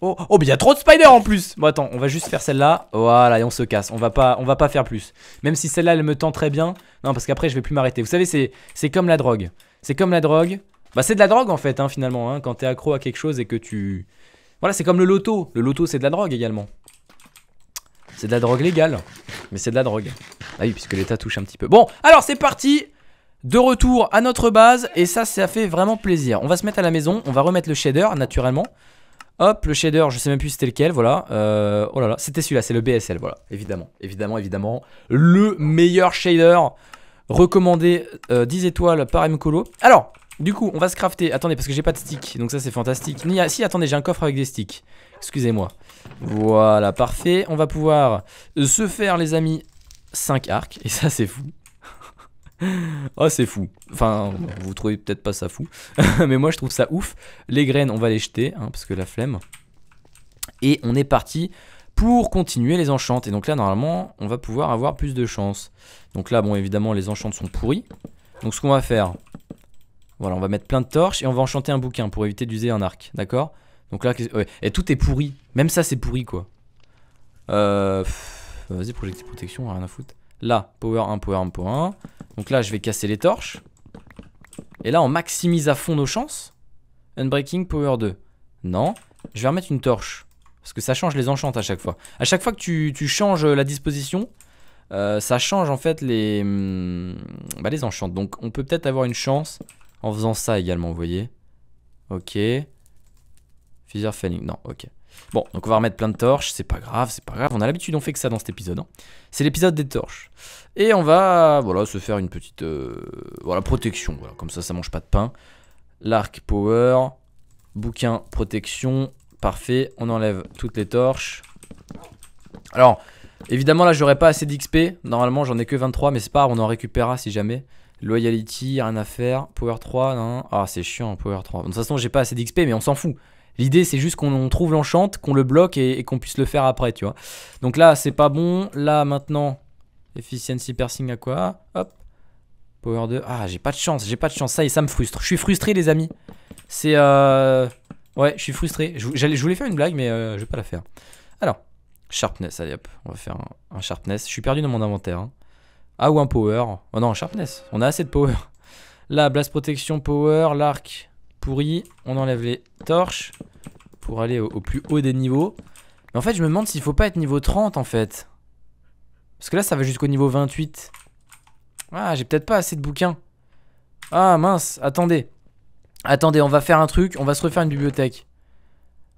Oh, oh, mais il y a trop de spider en plus. Bon, attends, on va juste faire celle-là. Voilà, et on se casse. On va pas, on va pas faire plus. Même si celle-là, elle me tend très bien. Non, parce qu'après, je vais plus m'arrêter. Vous savez, c'est comme la drogue. C'est comme la drogue. Bah, c'est de la drogue en fait, hein, finalement. Hein, quand t'es accro à quelque chose et que tu. Voilà, c'est comme le loto. Le loto, c'est de la drogue également. C'est de la drogue légale, mais c'est de la drogue. Ah oui, puisque l'État touche un petit peu. Bon, alors c'est parti de retour à notre base et ça, ça fait vraiment plaisir. On va se mettre à la maison, on va remettre le shader naturellement. Hop, le shader, je sais même plus c'était lequel, voilà. Euh, oh là là, c'était celui-là, c'est le BSL, voilà. Évidemment, évidemment, évidemment. Le meilleur shader recommandé 10 euh, étoiles par Mcolo. Alors, du coup, on va se crafter. Attendez, parce que j'ai pas de stick. donc ça c'est fantastique. Ni, si, attendez, j'ai un coffre avec des sticks. Excusez-moi. Voilà, parfait. On va pouvoir euh, se faire, les amis, 5 arcs. Et ça, c'est fou. oh, c'est fou. Enfin, vous trouvez peut-être pas ça fou. Mais moi, je trouve ça ouf. Les graines, on va les jeter, hein, parce que la flemme. Et on est parti pour continuer les enchantes. Et donc là, normalement, on va pouvoir avoir plus de chance. Donc là, bon, évidemment, les enchantes sont pourries. Donc ce qu'on va faire, voilà, on va mettre plein de torches et on va enchanter un bouquin pour éviter d'user un arc, d'accord Donc là, et tout est pourri. Même ça, c'est pourri, quoi. Euh, Vas-y, projectile protection, rien à foutre. Là, power 1, power 1, power 1. Donc là, je vais casser les torches. Et là, on maximise à fond nos chances. Unbreaking, power 2. Non, je vais remettre une torche. Parce que ça change les enchantes à chaque fois. À chaque fois que tu, changes euh, la disposition, euh, ça change en fait les, hmm, bah, les enchantes. Donc on peut peut-être avoir une chance en faisant ça également, vous voyez. Ok. Fissure Fanning, non, ok. Bon, donc on va remettre plein de torches, c'est pas grave, c'est pas grave. On a l'habitude, on fait que ça dans cet épisode. Hein. C'est l'épisode des torches. Et on va, voilà, se faire une petite, euh, voilà, protection. comme ça, ça mange pas de pain. L'arc power, bouquin protection, parfait. On enlève toutes les torches. Alors, évidemment, là, j'aurais pas assez d'XP. Normalement, j'en ai que 23, mais c'est pas grave, on en récupérera si jamais. Loyalty, rien à faire. Power 3, non. Ah, c'est chiant, Power 3. De toute façon, j'ai pas assez d'XP, mais on s'en fout. L'idée, c'est juste qu'on trouve l'enchant, qu'on le bloque et, qu'on puisse le faire après, tu vois. Donc là, c'est pas bon. Là, maintenant, efficiency piercing à quoi Hop. Power 2. Ah, j'ai pas de chance, j'ai pas de chance. Ça et ça me frustre. Je suis frustré, les amis. C'est. Euh, ouais, je suis frustré. Je, je voulais faire une blague, mais euh, je vais pas la faire. Alors, sharpness, allez hop. On va faire un, un sharpness. Je suis perdu dans mon inventaire. Hein. Ah, ou un power. Oh non, sharpness. On a assez de power. Là, blast protection, power, l'arc pourri. On enlève les torches pour aller au, plus haut des niveaux. Mais en fait, je me demande s'il faut pas être niveau 30 en fait. Parce que là, ça va jusqu'au niveau 28. Ah, j'ai peut-être pas assez de bouquins. Ah mince, attendez. Attendez, on va faire un truc, on va se refaire une bibliothèque.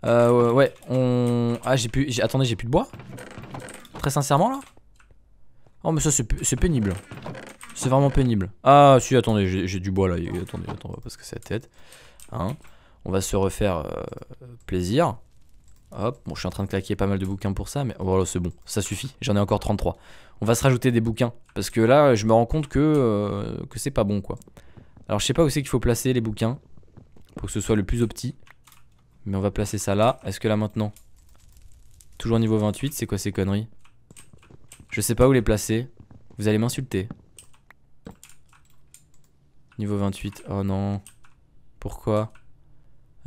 Euh, ouais, on... Ah, j'ai plus... Attendez, j'ai plus de bois Très sincèrement, là Oh mais ça c'est pénible. C'est vraiment pénible. Ah si attendez, j'ai du bois là. Attendez, attendez, parce que c'est la tête. Hein on va se refaire euh, plaisir. Hop, bon je suis en train de claquer pas mal de bouquins pour ça, mais voilà oh, c'est bon, ça suffit, j'en ai encore 33. On va se rajouter des bouquins, parce que là je me rends compte que, euh, que c'est pas bon quoi. Alors je sais pas où c'est qu'il faut placer les bouquins, pour que ce soit le plus opti. Mais on va placer ça là, est-ce que là maintenant Toujours niveau 28, c'est quoi ces conneries je sais pas où les placer. Vous allez m'insulter. Niveau 28. Oh non. Pourquoi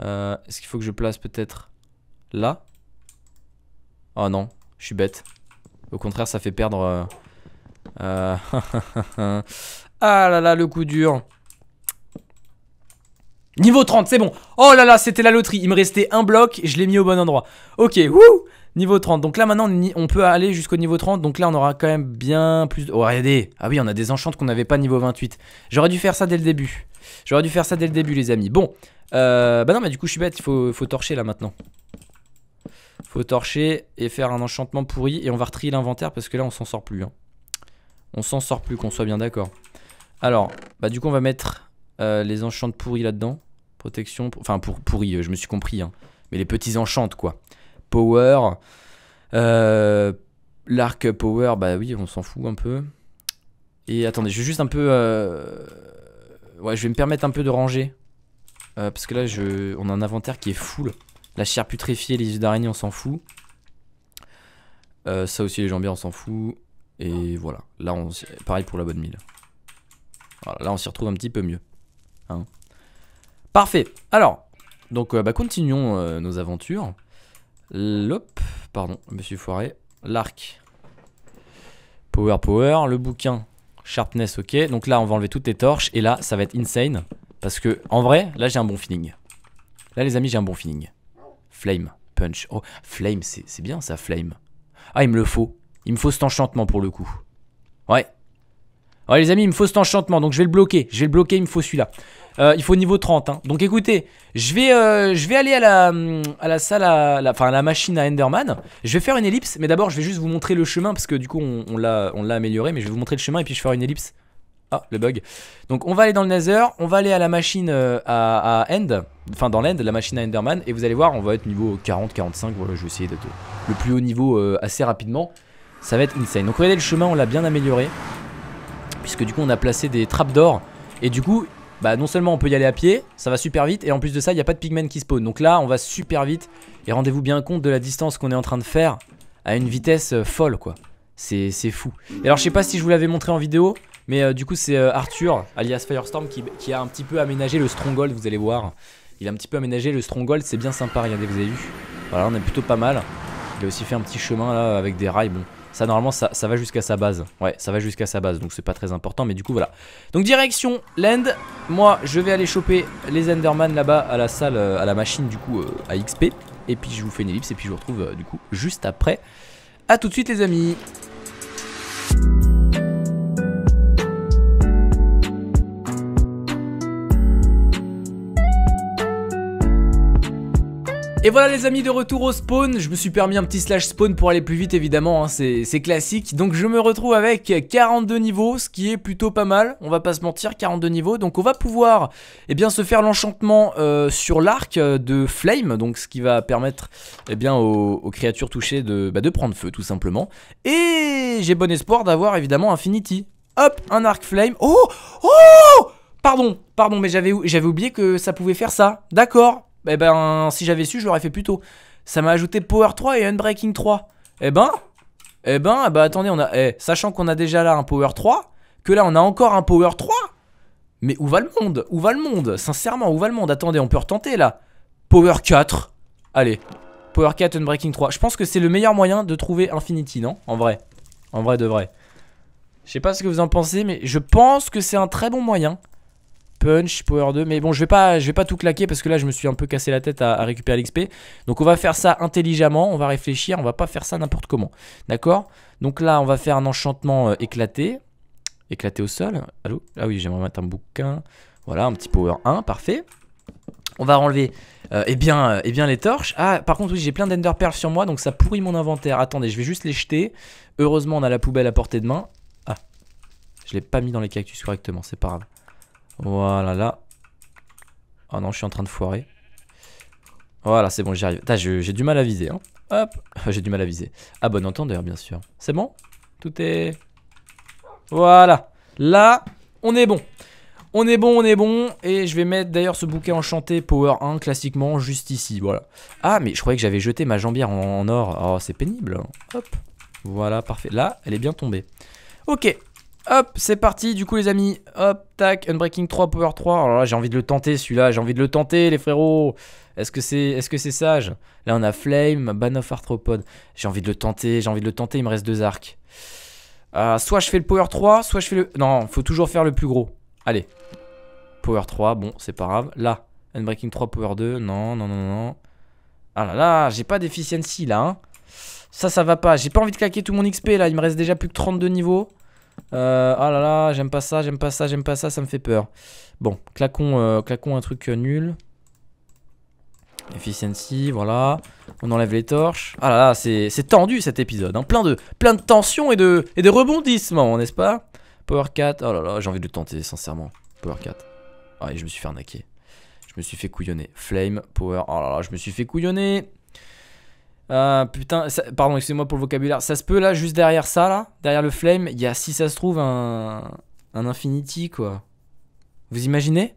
euh, Est-ce qu'il faut que je place peut-être là Oh non, je suis bête. Au contraire, ça fait perdre... Euh, euh, ah là là, le coup dur Niveau 30, c'est bon. Oh là là, c'était la loterie. Il me restait un bloc, je l'ai mis au bon endroit. Ok, wouh Niveau 30. Donc là, maintenant, on peut aller jusqu'au niveau 30. Donc là, on aura quand même bien plus... Oh, regardez. Ah oui, on a des enchantes qu'on n'avait pas niveau 28. J'aurais dû faire ça dès le début. J'aurais dû faire ça dès le début, les amis. Bon. Euh, bah non, mais du coup, je suis bête. Il faut, torcher, là, maintenant. Faut torcher et faire un enchantement pourri. Et on va retrier l'inventaire parce que là, on s'en sort plus. Hein. On s'en sort plus, qu'on soit bien d'accord. Alors, bah du coup, on va mettre euh, les enchantes pourries là-dedans. Protection, enfin pour, euh, je me suis compris. Hein. Mais les petits enchantes, quoi. Power. Euh, l'arc power, bah oui, on s'en fout un peu. Et attendez, je vais juste un peu... Ouais, je vais me permettre un peu de ranger. parce que là, je... on a un inventaire qui est full. La chair putréfiée, les yeux d'araignée, on s'en fout. ça aussi, les jambes on s'en fout. Et voilà. Là, on... pareil pour la bonne mille. là on s'y retrouve un petit peu mieux. Hein. Parfait. Alors, donc euh, bah, continuons euh, nos aventures. L'op, pardon, Monsieur foiré. L'arc. Power, power. Le bouquin. Sharpness, ok. Donc là, on va enlever toutes les torches. Et là, ça va être insane. Parce que, en vrai, là, j'ai un bon feeling. Là, les amis, j'ai un bon feeling. Flame, punch. Oh, flame, c'est bien ça, flame. Ah, il me le faut. Il me faut cet enchantement pour le coup. Ouais. Ouais, les amis, il me faut cet enchantement. Donc, je vais le bloquer. Je vais le bloquer, il me faut celui-là. Euh, il faut niveau 30. Hein. Donc écoutez, je vais, euh, je vais aller à la, la salle, à la, enfin la machine à Enderman. Je vais faire une ellipse, mais d'abord je vais juste vous montrer le chemin parce que du coup on, on l'a amélioré. Mais je vais vous montrer le chemin et puis je vais faire une ellipse. Ah, le bug. Donc on va aller dans le Nether, on va aller à la machine euh, à, à, End, enfin dans l'End, la machine à Enderman. Et vous allez voir, on va être niveau 40-45. Voilà, je vais essayer d'être le plus haut niveau assez rapidement. Ça va être insane. Donc regardez le chemin, on l'a bien amélioré. Puisque du coup on a placé des trappes d'or. Et du coup, bah non seulement on peut y aller à pied, ça va super vite, et en plus de ça, il n'y a pas de pigmen qui spawn. Donc là, on va super vite, et rendez-vous bien compte de la distance qu'on est en train de faire à une vitesse euh, folle, quoi. C'est fou. Et alors, je sais pas si je vous l'avais montré en vidéo, mais euh, du coup, c'est euh, Arthur, alias Firestorm, qui, qui, a un petit peu aménagé le Stronghold, vous allez voir. Il a un petit peu aménagé le Stronghold, c'est bien sympa, regardez, vous avez vu. Voilà, on est plutôt pas mal. Il a aussi fait un petit chemin, là, avec des rails, bon. Ça, normalement, ça, ça va jusqu'à sa base. Ouais, ça va jusqu'à sa base, donc c'est pas très important, mais du coup, voilà. Donc, direction land Moi, je vais aller choper les Enderman là-bas à la salle, euh, à la machine, du coup, euh, à XP. Et puis, je vous fais une ellipse, et puis je vous retrouve, euh, du coup, juste après. A tout de suite, les amis. Et voilà les amis de retour au spawn, je me suis permis un petit slash spawn pour aller plus vite évidemment, hein, c'est classique. Donc je me retrouve avec 42 niveaux, ce qui est plutôt pas mal, on va pas se mentir, 42 niveaux. Donc on va pouvoir eh bien, se faire l'enchantement euh, sur l'arc euh, de flame, donc ce qui va permettre eh bien, aux, créatures touchées de, bah, de prendre feu tout simplement. Et j'ai bon espoir d'avoir évidemment Infinity. Hop, un arc flame. Oh Oh Pardon, pardon, mais j'avais oublié que ça pouvait faire ça. D'accord, eh ben, si j'avais su, je l'aurais fait plus tôt. Ça m'a ajouté Power 3 et Unbreaking 3. Eh ben, eh ben, ah bah attendez, on a, eh, sachant qu'on a déjà là un Power 3, que là on a encore un Power 3. Mais où va le monde Où va le monde Sincèrement, où va le monde Attendez, on peut retenter là. Power 4. Allez, Power 4 Unbreaking 3. Je pense que c'est le meilleur moyen de trouver Infinity, non En vrai. En vrai de vrai. Je sais pas ce que vous en pensez, mais je pense que c'est un très bon moyen punch, power 2. Mais bon, je vais pas, je vais pas tout claquer parce que là, je me suis un peu cassé la tête à, récupérer l'XP. Donc on va faire ça intelligemment, on va réfléchir, on va pas faire ça n'importe comment. D'accord Donc là, on va faire un enchantement euh, éclaté. Éclaté au sol. Allô Ah oui, j'aimerais mettre un bouquin. Voilà, un petit power 1, parfait. On va enlever et euh, eh bien, euh, eh bien les torches. Ah, par contre, oui, j'ai plein d'ender pearls sur moi, donc ça pourrit mon inventaire. Attendez, je vais juste les jeter. Heureusement, on a la poubelle à portée de main. Ah, je l'ai pas mis dans les cactus correctement, c'est pas grave. Voilà, là. Oh non, je suis en train de foirer. Voilà, c'est bon, j'y arrive. J'ai du mal à viser. Hein. Hop, j'ai du mal à viser. À ah, bon entendeur, bien sûr. C'est bon Tout est... Voilà. Là, on est bon. On est bon, on est bon. Et je vais mettre d'ailleurs ce bouquet enchanté Power 1 classiquement juste ici. Voilà. Ah, mais je croyais que j'avais jeté ma jambière en, en or. Oh, c'est pénible. Hein. Hop. Voilà, parfait. Là, elle est bien tombée. Ok. Hop, c'est parti, du coup les amis, hop, tac, Unbreaking 3, Power 3, alors là j'ai envie de le tenter celui-là, j'ai envie de le tenter les frérots, est-ce que c'est est -ce sage Là on a Flame, Ban of Arthropod, j'ai envie de le tenter, j'ai envie de le tenter, il me reste deux arcs. Ah, soit je fais le Power 3, soit je fais le... Non, faut toujours faire le plus gros, allez. Power 3, bon c'est pas grave, là, Unbreaking 3, Power 2, non, non, non, non. Ah là là, j'ai pas d'efficiency là, hein. Ça, ça va pas, j'ai pas envie de claquer tout mon XP là, il me reste déjà plus que 32 niveaux. Euh, ah là là, j'aime pas ça, j'aime pas ça, j'aime pas ça, ça me fait peur. Bon, claquons, euh, claquons un truc euh, nul. Efficiency, voilà. On enlève les torches. Ah là là, c'est tendu cet épisode. Hein. Plein, de, plein de tensions et de, et de rebondissements, n'est-ce pas Power 4, oh là là, j'ai envie de le tenter, sincèrement. Power 4. Ah, je me suis fait arnaquer. Je me suis fait couillonner. Flame, power, oh là là, je me suis fait couillonner. Euh, putain, pardon, excusez-moi pour le vocabulaire. Ça se peut là, juste derrière ça, là, derrière le flame, il y a, si ça se trouve, un, un infinity, quoi. Vous imaginez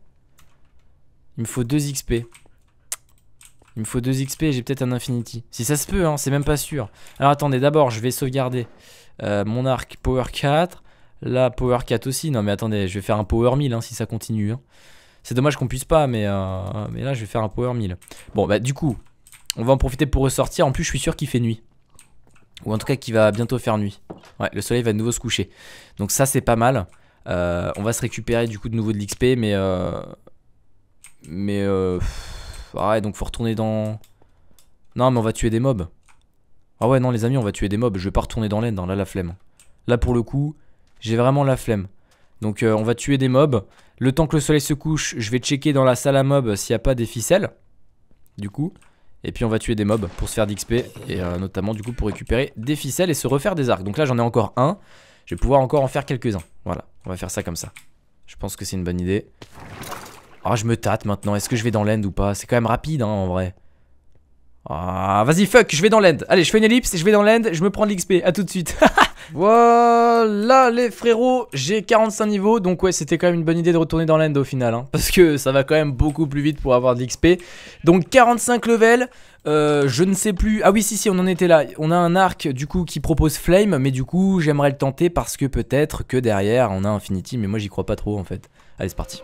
Il me faut 2 XP. Il me faut 2 XP j'ai peut-être un infinity. Si ça se peut, hein, c'est même pas sûr. Alors attendez, d'abord, je vais sauvegarder euh, mon arc power 4. Là, power 4 aussi. Non mais attendez, je vais faire un power 1000 hein, si ça continue. Hein. C'est dommage qu'on puisse pas, mais, euh, mais là, je vais faire un power 1000. Bon, bah du coup, on va en profiter pour ressortir. En plus, je suis sûr qu'il fait nuit. Ou en tout cas, qu'il va bientôt faire nuit. Ouais, le soleil va de nouveau se coucher. Donc ça, c'est pas mal. Euh, on va se récupérer du coup de nouveau de l'XP, mais... Mais... Euh... euh ah ouais, donc faut retourner dans... Non, mais on va tuer des mobs. Ah ouais, non, les amis, on va tuer des mobs. Je vais pas retourner dans l'aide, hein, là, la flemme. Là, pour le coup, j'ai vraiment la flemme. Donc euh, on va tuer des mobs. Le temps que le soleil se couche, je vais checker dans la salle à mobs s'il n'y a pas des ficelles. Du coup. Et puis on va tuer des mobs pour se faire d'XP et euh, notamment du coup pour récupérer des ficelles et se refaire des arcs. Donc là j'en ai encore un. Je vais pouvoir encore en faire quelques-uns. Voilà, on va faire ça comme ça. Je pense que c'est une bonne idée. Ah, oh, je me tâte maintenant. Est-ce que je vais dans l'end ou pas C'est quand même rapide hein, en vrai. Ah, vas-y, fuck, je vais dans l'end. Allez, je fais une ellipse, je vais dans l'end, je me prends de l'XP. À tout de suite. Voilà les frérots, j'ai 45 niveaux, donc ouais c'était quand même une bonne idée de retourner dans l'end au final, hein, parce que ça va quand même beaucoup plus vite pour avoir de l'XP. Donc 45 levels, euh, je ne sais plus, ah oui si si on en était là, on a un arc du coup qui propose Flame, mais du coup j'aimerais le tenter parce que peut-être que derrière on a Infinity, mais moi j'y crois pas trop en fait. Allez c'est parti.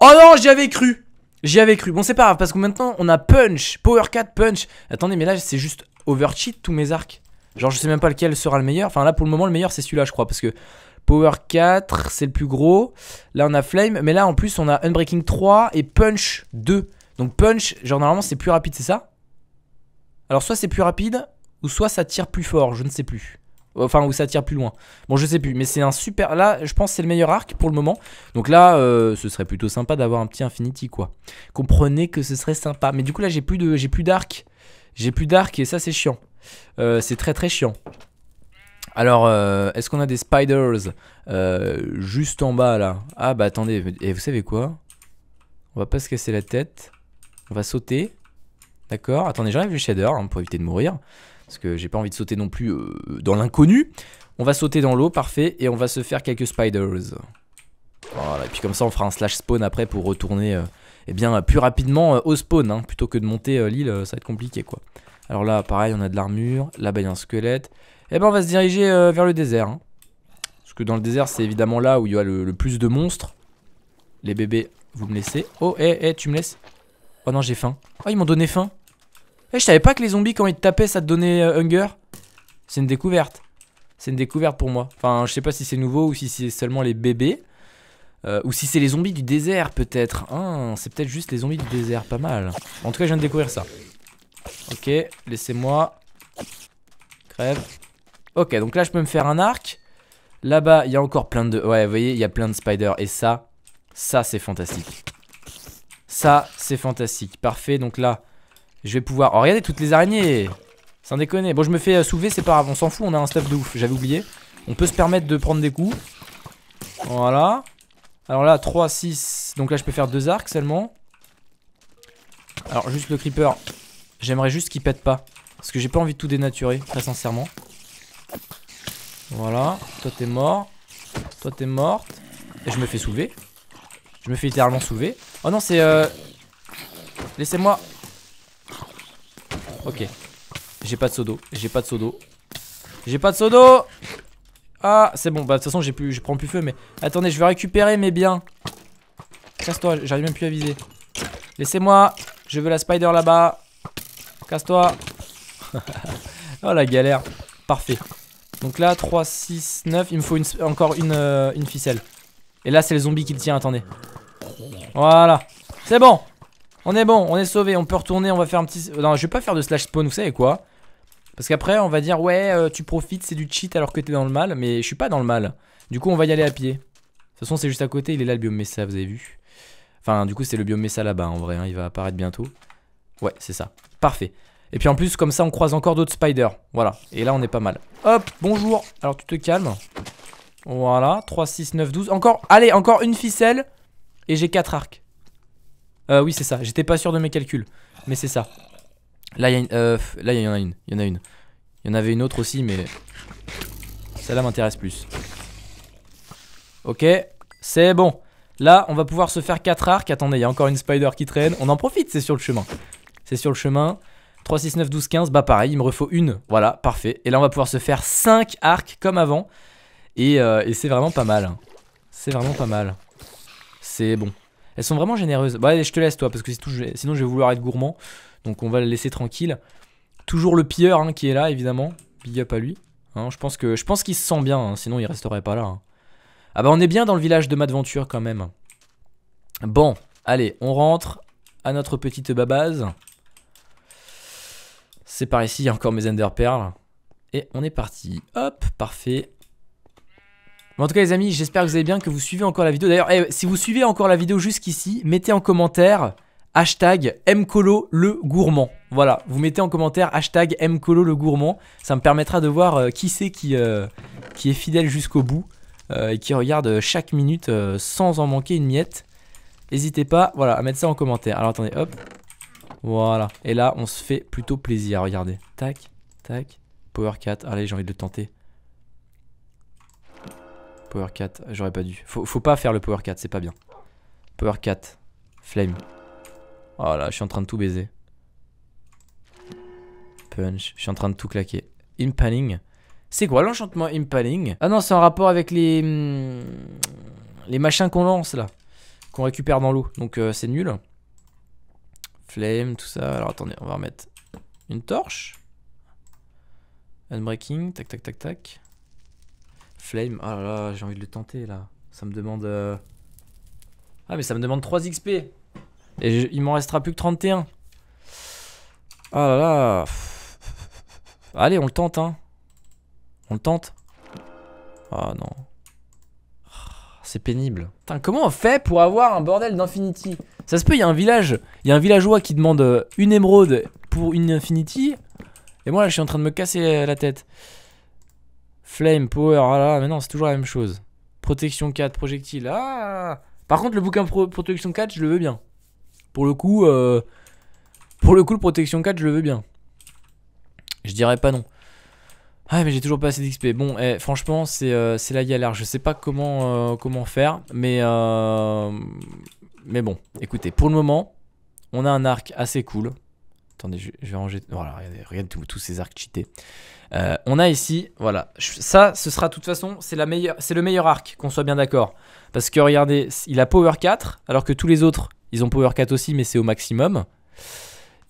Oh non j'y avais cru J'y avais cru, bon c'est pas grave parce que maintenant on a Punch, Power cat Punch. Attendez mais là c'est juste overcheat tous mes arcs. Genre, je sais même pas lequel sera le meilleur. Enfin, là, pour le moment, le meilleur, c'est celui-là, je crois. Parce que Power 4, c'est le plus gros. Là, on a Flame. Mais là, en plus, on a Unbreaking 3 et Punch 2. Donc, Punch, genre, normalement, c'est plus rapide, c'est ça Alors, soit c'est plus rapide, ou soit ça tire plus fort, je ne sais plus. Enfin, ou ça tire plus loin. Bon, je sais plus, mais c'est un super. Là, je pense c'est le meilleur arc pour le moment. Donc là, euh, ce serait plutôt sympa d'avoir un petit Infinity, quoi. Comprenez que ce serait sympa. Mais du coup, là, j'ai plus de, j'ai plus d'arc. J'ai plus d'arc et ça, c'est chiant. Euh, c'est très très chiant. Alors, euh, est-ce qu'on a des spiders euh, juste en bas là Ah bah attendez, et vous savez quoi On va pas se casser la tête. On va sauter. D'accord Attendez, j'enlève le shader hein, pour éviter de mourir. Parce que j'ai pas envie de sauter non plus dans l'inconnu. On va sauter dans l'eau, parfait. Et on va se faire quelques spiders. Voilà, et puis comme ça on fera un slash spawn après pour retourner eh bien, plus rapidement au spawn. Hein. plutôt que de monter l'île, ça va être compliqué quoi. Alors là, pareil, on a de l'armure. Là-bas, il y a un squelette. Et eh ben, on va se diriger euh, vers le désert. Hein. Parce que dans le désert, c'est évidemment là où il y a le, plus de monstres. Les bébés, vous me laissez. Oh, eh, eh, tu me laisses Oh non, j'ai faim. Oh, ils m'ont donné faim. Eh, je savais pas que les zombies, quand ils te tapaient, ça te donnait euh, hunger. C'est une découverte. C'est une découverte pour moi. Enfin, je sais pas si c'est nouveau ou si c'est seulement les bébés. Euh, ou si c'est les zombies du désert, peut-être. Hein, c'est peut-être juste les zombies du désert, pas mal. En tout cas, je viens de découvrir ça. Ok, laissez-moi. Crève. Ok, donc là, je peux me faire un arc. Là-bas, il y a encore plein de... Ouais, vous voyez, il y a plein de spiders. Et ça, ça, c'est fantastique. Ça, c'est fantastique. Parfait, donc là, je vais pouvoir... Oh, regardez toutes les araignées Sans déconner. Bon, je me fais euh, soulever, c'est pas grave. On s'en fout, on a un stuff de ouf. J'avais oublié. On peut se permettre de prendre des coups. Voilà. Alors là, 3, 6... Donc là, je peux faire deux arcs seulement. Alors, juste le creeper, J'aimerais juste qu'il pète pas. Parce que j'ai pas envie de tout dénaturer, très sincèrement. Voilà. Toi, t'es mort. Toi, t'es morte. Et je me fais soulever. Je me fais littéralement soulever. Oh non, c'est... Euh... Laissez-moi. Ok. J'ai pas de seau J'ai pas de seau J'ai pas de seau Ah, c'est bon. Bah, de toute façon, j'ai plus... je prends plus feu, mais... Attendez, je vais récupérer mes biens. Casse-toi, j'arrive même plus à viser. Laissez-moi. Je veux la spider là-bas. Casse-toi Oh la galère Parfait. Donc là, 3, 6, 9. Il me faut encore une, euh, une ficelle. Et là, c'est le zombie qui le tient. Attendez. Voilà. C'est bon. On est bon. On est sauvé. On peut retourner. On va faire un petit. Euh, non, je vais pas faire de slash spawn. Vous savez quoi Parce qu'après, on va dire Ouais, euh, tu profites. C'est du cheat alors que t'es dans le mal. Mais je suis pas dans le mal. Du coup, on va y aller à pied. De toute façon, c'est juste à côté. Il est là le biome Messa. Vous avez vu Enfin, du coup, c'est le biome Messa là-bas en vrai. Hein. Il va apparaître bientôt. Ouais, c'est ça. Parfait. Et puis en plus, comme ça, on croise encore d'autres spiders. Voilà. Et là, on est pas mal. Hop, bonjour. Alors, tu te calmes. Voilà. 3, 6, 9, 12. Encore. Allez, encore une ficelle. Et j'ai 4 arcs. Euh, oui, c'est ça. J'étais pas sûr de mes calculs. Mais c'est ça. Là, il euh, y, en a une. Il y en a une. Il y en avait une autre aussi, mais... Celle-là m'intéresse plus. Ok. C'est bon. Là, on va pouvoir se faire 4 arcs. Attendez, il y a encore une spider qui traîne. On en profite, c'est sur le chemin c'est sur le chemin. 3, 6, 9, 12, 15, bah pareil, il me refaut une. Voilà, parfait. Et là, on va pouvoir se faire 5 arcs comme avant. Euh, et, c'est vraiment pas mal. Hein. C'est vraiment pas mal. C'est bon. Elles sont vraiment généreuses. Bah, allez, je te laisse, toi, parce que sinon, je vais vouloir être gourmand. Donc, on va le laisser tranquille. Toujours le pilleur hein, qui est là, évidemment. Big up à lui. Hein, je pense qu'il se sent bien, hein. sinon, il resterait pas là. Ah bah, on est bien dans le village de Madventure, quand même. Bon, allez, on rentre à notre petite babase. C'est par ici, il y a encore mes Ender perles Et on est parti. Hop, parfait. en tout cas, les amis, j'espère que vous allez bien, que vous suivez encore la vidéo. D'ailleurs, eh, si vous suivez encore la vidéo jusqu'ici, mettez en commentaire hashtag Mcolo le gourmand. Voilà, vous mettez en commentaire hashtag Mcolo le gourmand. Ça me permettra de voir euh, qui c'est qui, euh, qui est fidèle jusqu'au bout euh, et qui regarde chaque minute sans en manquer une miette. N'hésitez pas voilà, à mettre ça en commentaire. Alors attendez, hop, voilà. Et là, on se fait plutôt plaisir. Regardez. Tac, tac. Power 4. Allez, ah, j'ai envie de le tenter. Power 4. J'aurais pas dû. Faut, pas faire le Power 4. C'est pas bien. Power 4. Flame. Voilà oh je suis en train de tout baiser. Punch. Je suis en train de tout claquer. Impaling. C'est quoi l'enchantement Impaling Ah non, c'est en rapport avec les... Hmm, les machins qu'on lance, là. Qu'on récupère dans l'eau. Donc, euh, c'est nul. Flame, tout ça. Alors attendez, on va remettre une torche. Unbreaking, tac tac tac tac. Flame, ah oh là là, j'ai envie de le tenter là. Ça me demande... Euh, ah mais ça me demande 3 XP. Et il m'en restera plus que 31. Ah là là. Allez, on le tente hein. On le tente. Ah non. Ah, c'est pénible. Putain, comment on fait pour avoir un bordel d'Infinity ça se peut, il y a un village, il y a un villageois qui demande euh, une émeraude pour une Infinity. Et moi là, je suis en train de me casser la tête. Flame, power, ah là, mais non, c'est toujours la même chose. Protection 4, projectile, ah, ah, ah, ah Par contre, le bouquin protection 4, je le veux bien. Pour le coup, euh, pour le coup, le protection 4, je le veux bien. Je dirais pas non. Ah mais j'ai toujours pas assez d'XP. Bon, eh, franchement, euh, c'est la galère. Je sais pas comment, euh, comment faire, mais, euh, mais bon, écoutez, pour le moment, on a un arc assez cool. Attendez, je, vais ranger. Voilà, tous ces arcs cheatés. Euh, on a ici, voilà. Ça, ce sera de toute façon, c'est le meilleur arc, qu'on soit bien d'accord. Parce que regardez, il a power 4, alors que tous les autres, ils ont power 4 aussi, mais c'est au maximum.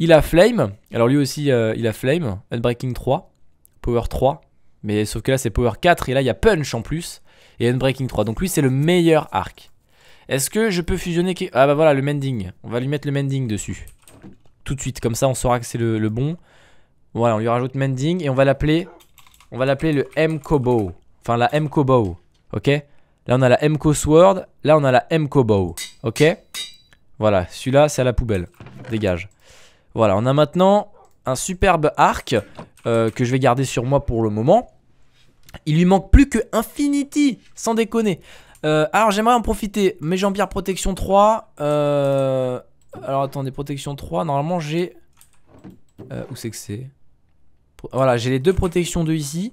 Il a flame, alors lui aussi, euh, il a flame. Unbreaking 3, power 3. Mais sauf que là, c'est power 4, et là, il y a punch en plus. Et Unbreaking 3. Donc lui, c'est le meilleur arc. Est-ce que je peux fusionner... Ah bah voilà, le mending. On va lui mettre le mending dessus. Tout de suite, comme ça on saura que c'est le, bon. Voilà, on lui rajoute mending et on va l'appeler... On va l'appeler le M-Kobo. Enfin, la M-Kobo. Ok Là, on a la m cosword Là, on a la M-Kobo. Ok Voilà, celui-là, c'est à la poubelle. Dégage. Voilà, on a maintenant un superbe arc euh, que je vais garder sur moi pour le moment. Il lui manque plus que Infinity, sans déconner. Euh, alors j'aimerais en profiter. Mes jambières protection 3. Euh, alors attendez, protection 3. Normalement j'ai... Euh, où c'est que c'est Voilà, j'ai les deux protections 2 ici.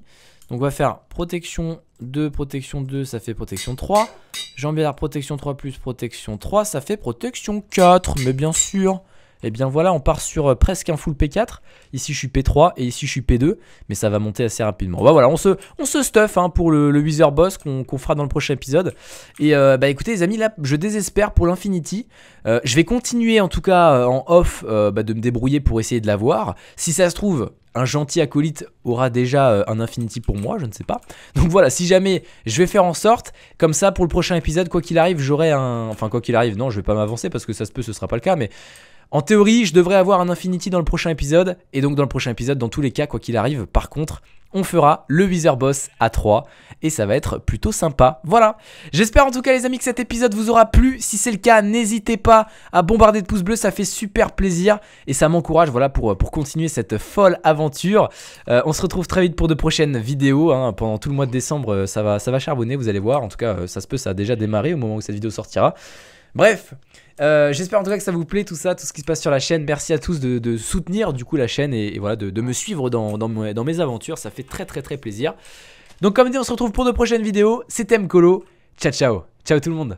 Donc on va faire protection 2, protection 2, ça fait protection 3. jambières protection 3 plus protection 3, ça fait protection 4. Mais bien sûr et eh bien voilà, on part sur euh, presque un full P4. Ici, je suis P3 et ici, je suis P2, mais ça va monter assez rapidement. Bah voilà, on se, on se stuff hein, pour le, le Boss qu'on fera dans le prochain épisode. Et euh, bah écoutez, les amis, là, je désespère pour l'Infinity. Euh, je vais continuer en tout cas en off bah, de me débrouiller pour essayer de l'avoir. Si ça se trouve, un gentil acolyte aura déjà un Infinity pour moi, je ne sais pas. Donc voilà, si jamais je vais faire en sorte, comme ça pour le prochain épisode, quoi qu'il arrive, j'aurai un... Enfin quoi qu'il arrive, non, je vais pas m'avancer parce que ça se peut, ce sera pas le cas, mais en théorie, je devrais avoir un Infinity dans le prochain épisode, et donc dans le prochain épisode, dans tous les cas, quoi qu'il arrive, par contre, on fera le Wither Boss à 3 et ça va être plutôt sympa. Voilà. J'espère en tout cas les amis que cet épisode vous aura plu. Si c'est le cas, n'hésitez pas à bombarder de pouces bleus, ça fait super plaisir et ça m'encourage voilà pour, euh, pour, continuer cette folle aventure. Euh, on se retrouve très vite pour de prochaines vidéos. Hein. Pendant tout le mois de décembre, euh, ça va, ça va charbonner, vous allez voir. En tout cas, ça se peut, ça a déjà démarré au moment où cette vidéo sortira. Bref, euh, j'espère en tout cas que ça vous plaît tout ça, tout ce qui se passe sur la chaîne. Merci à tous de, soutenir du coup la chaîne et, voilà de, me suivre dans, dans, mes, dans, mes aventures. Ça fait très très très plaisir. Donc comme dit, on se retrouve pour de prochaines vidéos. C'était Mkolo. Ciao ciao. Ciao tout le monde.